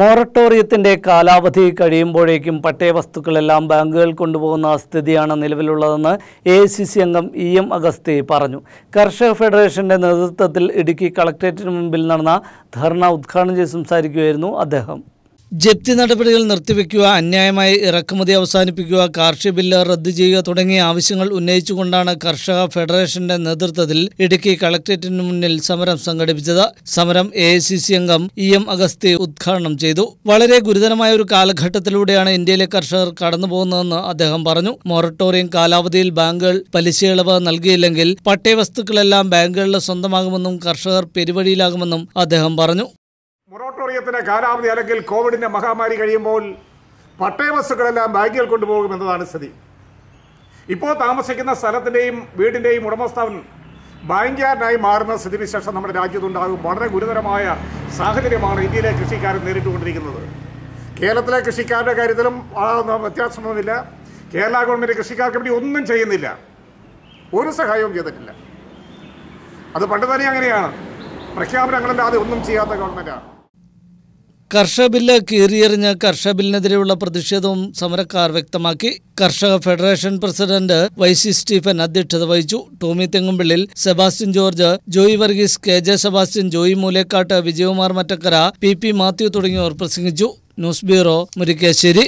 മൊറട്ടോറിയത്തിന്റെ കാലാവധി കഴിയുമ്പോഴേക്കും വസ്തുക്കളെല്ലാം ബാങ്കുകൾ കൊണ്ടുപോകുന്ന സ്ഥിതിയാണ് നിലവിലുള്ളതെന്ന് എ സി സി അംഗം ഇ എം അഗസ്തി പറഞ്ഞു കർഷക ഫെഡറേഷന്റെ നേതൃത്വത്തിൽ ഇടുക്കി കളക്ട്രേറ്റിന് മുമ്പിൽ നടന്ന ധർണ ഉദ്ഘാടനം ചെയ്ത് സംസാരിക്കുകയായിരുന്നു അദ്ദേഹം ജപ്തി നടപടികൾ നിർത്തിവെക്കുക അന്യായമായി ഇറക്കുമതി അവസാനിപ്പിക്കുക കാർഷിക ബില്ല് റദ്ദു ചെയ്യുക തുടങ്ങിയ ആവശ്യങ്ങൾ ഉന്നയിച്ചുകൊണ്ടാണ് കർഷക ഫെഡറേഷന്റെ നേതൃത്വത്തിൽ ഇടുക്കി കളക്ട്രേറ്റിന് മുന്നിൽ സമരം സംഘടിപ്പിച്ചത് സമരം എ അംഗം ഇ എം അഗസ്തി ഉദ്ഘാടനം ചെയ്തു വളരെ ഗുരുതരമായ ഒരു കാലഘട്ടത്തിലൂടെയാണ് ഇന്ത്യയിലെ കർഷകർ കടന്നുപോകുന്നതെന്ന് അദ്ദേഹം പറഞ്ഞു മൊറട്ടോറിയം കാലാവധിയിൽ ബാങ്കുകൾ പലിശയിളവ് നൽകിയില്ലെങ്കിൽ പട്ടയവസ്തുക്കളെല്ലാം വസ്തുക്കളെല്ലാം ബാങ്കുകളുടെ സ്വന്തമാകുമെന്നും കർഷകർ പെരുവഴിയിലാകുമെന്നും അദ്ദേഹം പറഞ്ഞു മൊറോട്ടോറിയത്തിന്റെ കാലാവധി അല്ലെങ്കിൽ കോവിഡിന്റെ മഹാമാരി കഴിയുമ്പോൾ പട്ടയവസ്തുക്കളെല്ലാം ബാഗിൽ കൊണ്ടുപോകും എന്നതാണ് സ്ഥിതി ഇപ്പോൾ താമസിക്കുന്ന സ്ഥലത്തിന്റെയും വീടിന്റെയും ഉടമസ്ഥൻ ബാങ്കുകാരനായി മാറുന്ന സ്ഥിതിവിശേഷം നമ്മുടെ രാജ്യത്തുണ്ടാകും വളരെ ഗുരുതരമായ സാഹചര്യമാണ് ഇന്ത്യയിലെ കൃഷിക്കാരൻ നേരിട്ടുകൊണ്ടിരിക്കുന്നത് കേരളത്തിലെ കൃഷിക്കാരുടെ കാര്യത്തിലും വ്യത്യാസമൊന്നുമില്ല കേരള ഗവൺമെൻറ് കൃഷിക്കാർക്ക് വേണ്ടി ഒന്നും ചെയ്യുന്നില്ല ഒരു സഹായവും ചെയ്തിട്ടില്ല അത് പണ്ട് തന്നെ അങ്ങനെയാണ് പ്രഖ്യാപനങ്ങളില്ലാതെ ഒന്നും ചെയ്യാത്ത ഗവൺമെൻറ്റാണ് കർഷക ബില്ല് കീറിയെറിഞ്ഞ് കർഷക ബില്ലിനെതിരെയുള്ള പ്രതിഷേധവും സമരക്കാർ വ്യക്തമാക്കി കർഷക federation president Y C Stephen അധ്യക്ഷത വഹിച്ചു Tomy Thengumpillil Sebastian George Joy Varghese K J Sebastian Joy Moolekkatt Vijayakumar Mattakkara P P Mathew തുടങ്ങിയവർ പ്രസംഗിച്ചു ന്യൂസ് ബ്യൂറോ മുരിക്കാശ്ശേരി